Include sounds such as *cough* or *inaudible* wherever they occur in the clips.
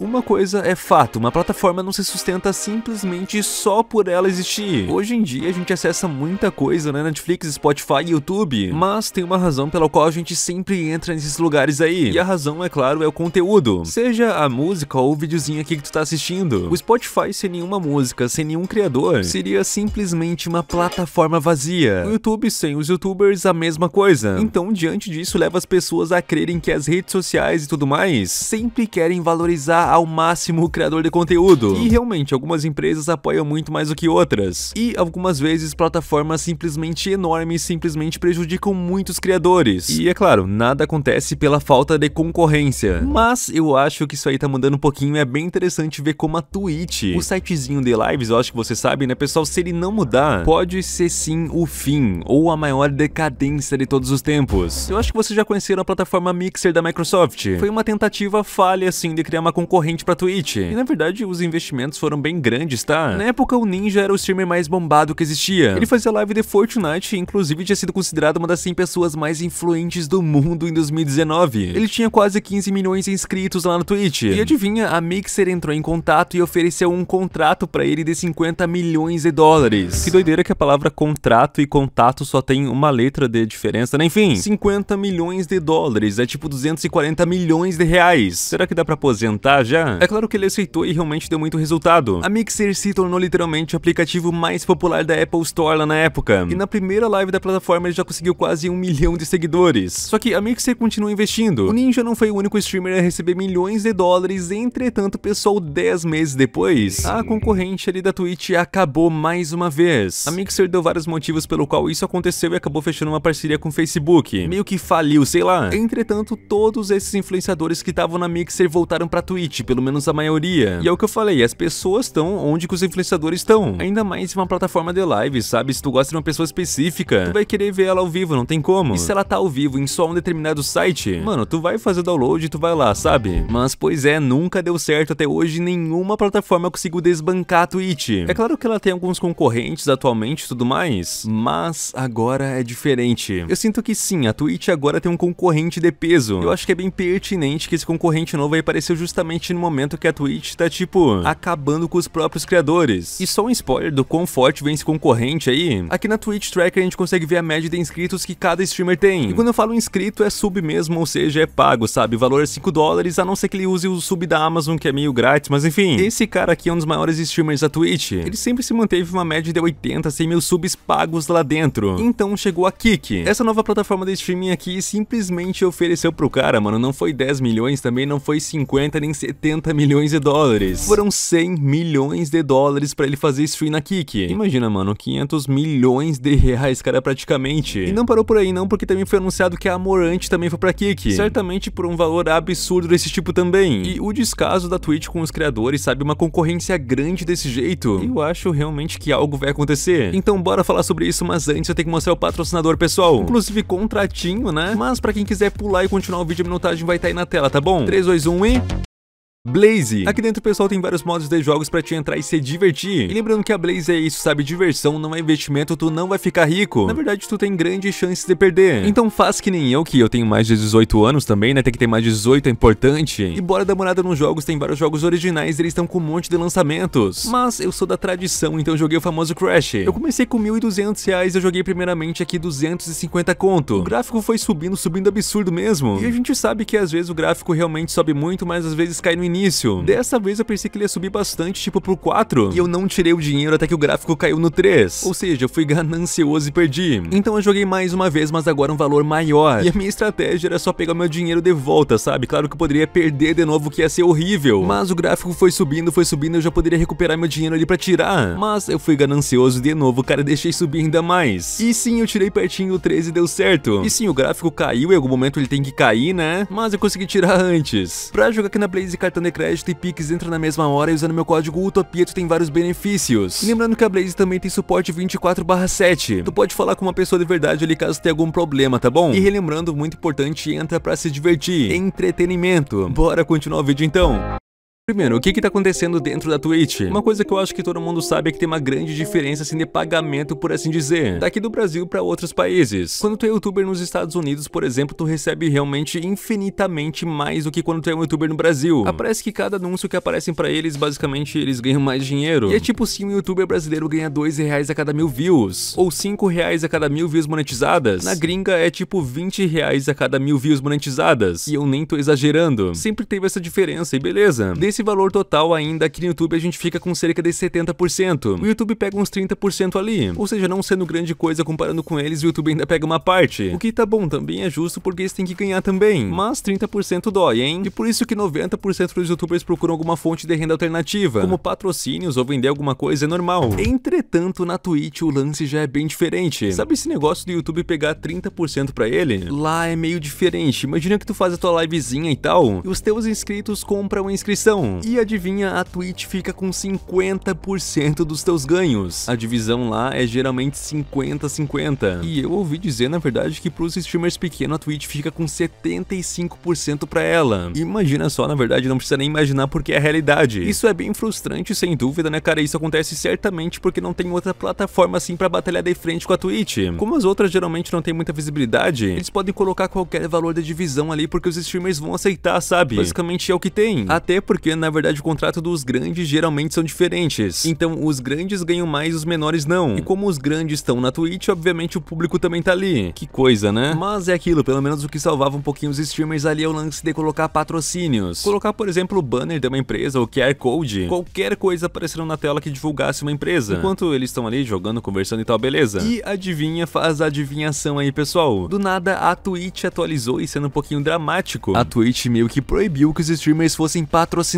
Uma coisa é fato, uma plataforma não se sustenta simplesmente só por ela existir. Hoje em dia a gente acessa muita coisa, né? Netflix, Spotify e YouTube. Mas tem uma razão pela qual a gente sempre entra nesses lugares aí. E a razão, é claro, é o conteúdo. Seja a música ou o videozinho aqui que tu tá assistindo. O Spotify sem nenhuma música, sem nenhum criador, seria simplesmente uma plataforma vazia. O YouTube sem os youtubers, a mesma coisa. Então, diante disso, leva as pessoas a crerem que as redes sociais e tudo mais sempre querem valorizar ao máximo o criador de conteúdo. E realmente, algumas empresas apoiam muito mais do que outras. E algumas vezes plataformas simplesmente enormes simplesmente prejudicam muitos criadores. E é claro, nada acontece pela falta de concorrência. Mas eu acho que isso aí tá mudando um pouquinho é bem interessante ver como a Twitch, o sitezinho de lives, eu acho que você sabe, né, pessoal, se ele não mudar, pode ser sim o fim ou a maior decadência de todos os tempos. Eu acho que vocês já conheceram a plataforma Mixer da Microsoft. Foi uma tentativa falha, assim, de criar uma concorrência concorrente pra Twitch. E na verdade, os investimentos foram bem grandes, tá? Na época, o Ninja era o streamer mais bombado que existia. Ele fazia live de Fortnite e inclusive tinha sido considerado uma das 100 pessoas mais influentes do mundo em 2019. Ele tinha quase 15 milhões de inscritos lá no Twitch. E adivinha, a Mixer entrou em contato e ofereceu um contrato pra ele de 50 milhões de dólares. Que doideira que a palavra contrato e contato só tem uma letra de diferença, né? Enfim, 50 milhões de dólares é tipo 240 milhões de reais. Será que dá pra aposentar já? É claro que ele aceitou e realmente deu muito resultado. A Mixer se tornou literalmente o aplicativo mais popular da Apple Store lá na época. E na primeira live da plataforma ele já conseguiu quase um milhão de seguidores. Só que a Mixer continua investindo. O Ninja não foi o único streamer a receber milhões de dólares, entretanto pessoal 10 meses depois, a concorrente ali da Twitch acabou mais uma vez. A Mixer deu vários motivos pelo qual isso aconteceu e acabou fechando uma parceria com o Facebook. Meio que faliu, sei lá. Entretanto, todos esses influenciadores que estavam na Mixer voltaram pra Twitch pelo menos a maioria. E é o que eu falei, as pessoas estão onde que os influenciadores estão. Ainda mais em uma plataforma de live, sabe? Se tu gosta de uma pessoa específica, tu vai querer ver ela ao vivo, não tem como. E se ela tá ao vivo em só um determinado site, mano, tu vai fazer o download e tu vai lá, sabe? Mas, pois é, nunca deu certo até hoje, nenhuma plataforma conseguiu desbancar a Twitch. É claro que ela tem alguns concorrentes atualmente e tudo mais, mas agora é diferente. Eu sinto que sim, a Twitch agora tem um concorrente de peso. Eu acho que é bem pertinente que esse concorrente novo aí apareceu justamente no momento que a Twitch tá, tipo, acabando com os próprios criadores. E só um spoiler do quão forte vem esse concorrente aí. Aqui na Twitch Tracker a gente consegue ver a média de inscritos que cada streamer tem. E quando eu falo inscrito é sub mesmo, ou seja, é pago, sabe? O valor é 5 dólares, a não ser que ele use o sub da Amazon, que é meio grátis, mas enfim. Esse cara aqui é um dos maiores streamers da Twitch. Ele sempre se manteve uma média de 80, 100 mil subs pagos lá dentro. Então chegou a Kik. Essa nova plataforma de streaming aqui simplesmente ofereceu pro cara, mano, não foi 10 milhões também, não foi 50 nem 60 70 milhões de dólares. Foram 100 milhões de dólares para ele fazer stream na Kik. Imagina, mano, 500 milhões de reais, cara, praticamente. E não parou por aí não, porque também foi anunciado que a Amorante também foi pra Kik. Certamente por um valor absurdo desse tipo também. E o descaso da Twitch com os criadores, sabe, uma concorrência grande desse jeito. Eu acho realmente que algo vai acontecer. Então bora falar sobre isso, mas antes eu tenho que mostrar o patrocinador, pessoal. Inclusive contratinho, né? Mas pra quem quiser pular e continuar o vídeo, a minutagem vai estar tá aí na tela, tá bom? 3, 2, 1 e... Blaze. Aqui dentro, pessoal, tem vários modos de jogos para te entrar e se divertir. E lembrando que a Blaze é isso, sabe? Diversão não é investimento, tu não vai ficar rico. Na verdade, tu tem grandes chances de perder. Então faz que nem eu, que eu tenho mais de 18 anos também, né? Tem que ter mais de 18, é importante. E bora dar uma olhada nos jogos, tem vários jogos originais, eles estão com um monte de lançamentos. Mas eu sou da tradição, então joguei o famoso Crash. Eu comecei com 1.200 reais, eu joguei primeiramente aqui 250 conto. O gráfico foi subindo, subindo absurdo mesmo. E a gente sabe que às vezes o gráfico realmente sobe muito, mas às vezes cai no início. Dessa vez eu pensei que ele ia subir bastante, tipo pro 4. E eu não tirei o dinheiro até que o gráfico caiu no 3. Ou seja, eu fui ganancioso e perdi. Então eu joguei mais uma vez, mas agora um valor maior. E a minha estratégia era só pegar meu dinheiro de volta, sabe? Claro que eu poderia perder de novo, que ia ser horrível. Mas o gráfico foi subindo, foi subindo, eu já poderia recuperar meu dinheiro ali pra tirar. Mas eu fui ganancioso de novo, cara, deixei subir ainda mais. E sim, eu tirei pertinho o 13 e deu certo. E sim, o gráfico caiu, em algum momento ele tem que cair, né? Mas eu consegui tirar antes. Pra jogar aqui na Blaze Cartão cartão de crédito e Pix entra na mesma hora e usando meu código UTOPIA tu tem vários benefícios. E lembrando que a Blaze também tem suporte 24/7. Tu pode falar com uma pessoa de verdade ali caso tenha algum problema, tá bom? E relembrando, muito importante, entra para se divertir. Entretenimento. Bora continuar o vídeo então. Primeiro, o que está acontecendo dentro da Twitch? Uma coisa que eu acho que todo mundo sabe é que tem uma grande diferença assim, de pagamento, por assim dizer, daqui do Brasil para outros países. Quando tu é youtuber nos Estados Unidos, por exemplo, tu recebe realmente infinitamente mais do que quando tu é um youtuber no Brasil. Aparece que cada anúncio que aparecem para eles, basicamente, eles ganham mais dinheiro. E é tipo se um youtuber brasileiro ganha 2 reais a cada mil views, ou 5 reais a cada mil views monetizadas. Na gringa é tipo 20 reais a cada mil views monetizadas. E eu nem tô exagerando. Sempre teve essa diferença, e beleza. Desse Desse valor total, ainda aqui no YouTube a gente fica com cerca de 70%. O YouTube pega uns 30% ali. Ou seja, não sendo grande coisa comparando com eles, o YouTube ainda pega uma parte. O que tá bom, também é justo porque eles têm que ganhar também. Mas 30% dói, hein? E por isso que 90% dos youtubers procuram alguma fonte de renda alternativa, como patrocínios ou vender alguma coisa é normal. Entretanto, na Twitch o lance já é bem diferente. Sabe esse negócio do YouTube pegar 30% pra ele? Lá é meio diferente. Imagina que tu faz a tua livezinha e tal, e os teus inscritos compram a inscrição. Então, e adivinha, a Twitch fica com 50% dos teus ganhos. A divisão lá é geralmente 50-50. E eu ouvi dizer, na verdade, que pros streamers pequenos a Twitch fica com 75% pra ela. Imagina só, na verdade, não precisa nem imaginar porque é a realidade. Isso é bem frustrante, sem dúvida, né, cara? Isso acontece certamente porque não tem outra plataforma assim pra batalhar de frente com a Twitch. Como as outras geralmente não tem muita visibilidade, eles podem colocar qualquer valor da divisão ali porque os streamers vão aceitar, sabe? Basicamente é o que tem. Até porque na verdade o contrato dos grandes geralmente são diferentes. Então os grandes ganham mais, os menores não. E como os grandes estão na Twitch, obviamente o público também tá ali. Que coisa, né? Mas é aquilo, pelo menos o que salvava um pouquinho os streamers ali é o lance de colocar patrocínios. Colocar, por exemplo, o banner de uma empresa, o QR Code, qualquer coisa aparecendo na tela que divulgasse uma empresa. Enquanto eles estão ali jogando, conversando e tal, beleza. E adivinha, faz a adivinhação aí, pessoal. Do nada, a Twitch atualizou e sendo um pouquinho dramático. A Twitch meio que proibiu que os streamers fossem patrocinados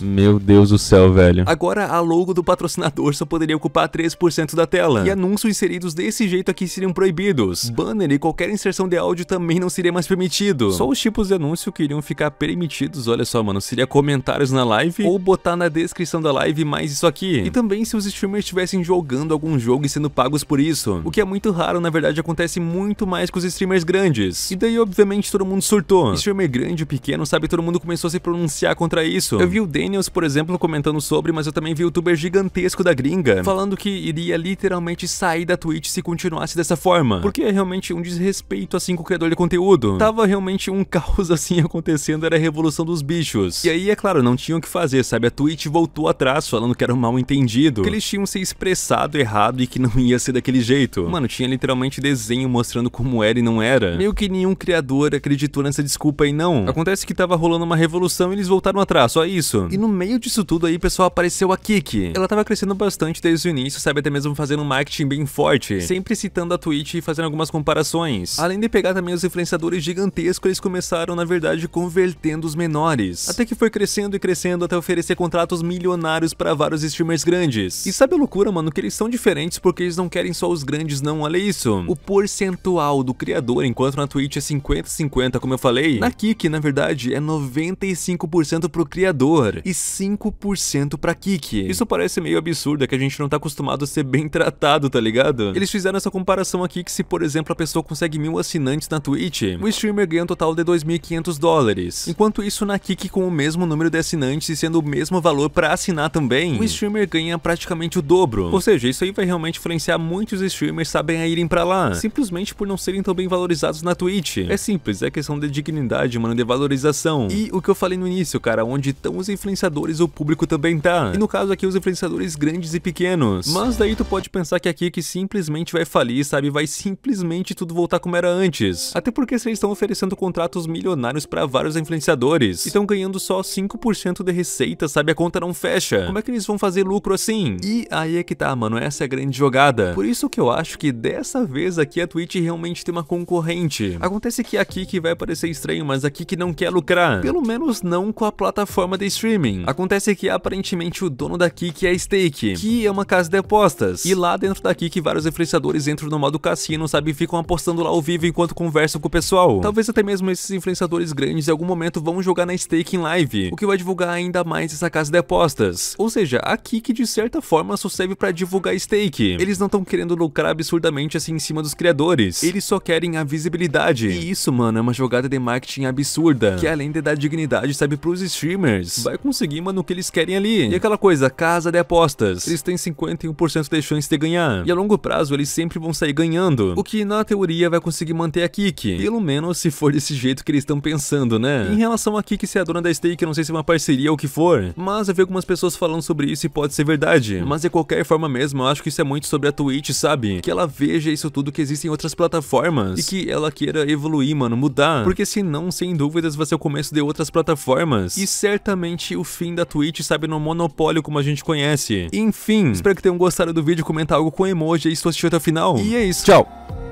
meu Deus do céu, velho. Agora, a logo do patrocinador só poderia ocupar 3% da tela. E anúncios inseridos desse jeito aqui seriam proibidos. Banner e qualquer inserção de áudio também não seria mais permitido. Só os tipos de anúncio que iriam ficar permitidos, olha só, mano, seria comentários na live ou botar na descrição da live mais isso aqui. E também se os streamers estivessem jogando algum jogo e sendo pagos por isso. O que é muito raro, na verdade, acontece muito mais com os streamers grandes. E daí, obviamente, todo mundo surtou. Streamer grande ou pequeno, sabe, todo mundo começou a se pronunciar contra isso isso. Eu vi o Daniels, por exemplo, comentando sobre, mas eu também vi o youtuber gigantesco da gringa falando que iria literalmente sair da Twitch se continuasse dessa forma. Porque é realmente um desrespeito assim com o criador de conteúdo. Tava realmente um *laughs* caos assim acontecendo, era a revolução dos bichos. E aí, é claro, não tinham o que fazer, sabe? A Twitch voltou atrás falando que era um mal entendido, que eles tinham se expressado errado e que não ia ser daquele jeito. Mano, tinha literalmente desenho mostrando como era e não era. Meio que nenhum criador acreditou nessa desculpa e não. Acontece que tava rolando uma revolução e eles voltaram atrás. Ah, só isso. E no meio disso tudo aí, pessoal, apareceu a Kiki. Ela tava crescendo bastante desde o início, sabe? Até mesmo fazendo um marketing bem forte. Sempre citando a Twitch e fazendo algumas comparações. Além de pegar também os influenciadores gigantescos, eles começaram, na verdade, convertendo os menores. Até que foi crescendo e crescendo até oferecer contratos milionários para vários streamers grandes. E sabe a loucura, mano? Que eles são diferentes porque eles não querem só os grandes, não. Olha isso. O percentual do criador, enquanto na Twitch é 50-50, como eu falei. Na Kiki, na verdade, é 95% pro criador criador e 5% pra Kiki. Isso parece meio absurdo, é que a gente não tá acostumado a ser bem *laughs* tratado, tá ligado? Eles fizeram essa comparação aqui que se, por exemplo, a pessoa consegue mil assinantes na Twitch, o streamer ganha um total de 2.500 dólares. Enquanto isso, na Kiki, com o mesmo número de assinantes e sendo o mesmo valor pra assinar também, o streamer ganha praticamente o dobro. Ou seja, isso aí vai realmente influenciar muitos streamers sabem a irem pra lá, simplesmente por não serem tão bem valorizados na Twitch. É simples, é questão de dignidade, mano, de valorização. E o que eu falei no início, cara, onde onde estão os influenciadores, o público também tá. E no caso aqui, os influenciadores grandes e pequenos. Mas daí tu pode pensar que aqui é que simplesmente vai falir, sabe? Vai simplesmente tudo voltar como era antes. Até porque vocês estão oferecendo contratos milionários para vários influenciadores e estão ganhando só 5% de receita, sabe? A conta não fecha. Como é que eles vão fazer lucro assim? E aí é que tá, mano, essa é a grande jogada. Por isso que eu acho que dessa vez aqui a Twitch realmente tem uma concorrente. Acontece que é aqui que vai parecer estranho, mas aqui que não quer lucrar. Pelo menos não com a plataforma plataforma de streaming. Acontece que aparentemente o dono da que é a Stake, que é uma casa de apostas. E lá dentro da Kiki, vários influenciadores entram no modo cassino, sabe, e ficam apostando lá ao vivo enquanto conversam com o pessoal. Talvez até mesmo esses influenciadores grandes em algum momento vão jogar na Stake em live, o que vai divulgar ainda mais essa casa de apostas. Ou seja, a Kiki de certa forma só serve para divulgar Stake. Eles não estão querendo lucrar absurdamente assim em cima dos criadores. Eles só querem a visibilidade. E isso, mano, é uma jogada de marketing absurda, que além de dar dignidade, sabe, pros streamers, Gamers vai conseguir, mano, o que eles querem ali. E aquela coisa, casa de apostas. Eles têm 51% de chance de ganhar. E a longo prazo, eles sempre vão sair ganhando. O que, na teoria, vai conseguir manter a Kiki. Pelo menos se for desse jeito que eles estão pensando, né? Em relação a Kiki ser a dona da stake, eu não sei se é uma parceria ou o que for. Mas eu vi algumas pessoas falando sobre isso e pode ser verdade. Mas de qualquer forma mesmo, eu acho que isso é muito sobre a Twitch, sabe? Que ela veja isso tudo que existe em outras plataformas. E que ela queira evoluir, mano, mudar. Porque senão, sem dúvidas, vai ser o começo de outras plataformas. E certo certamente o fim da Twitch, sabe, no monopólio como a gente conhece. Enfim, espero que tenham gostado do vídeo, comenta algo com emoji e se assistiu até o final. E é isso. Tchau!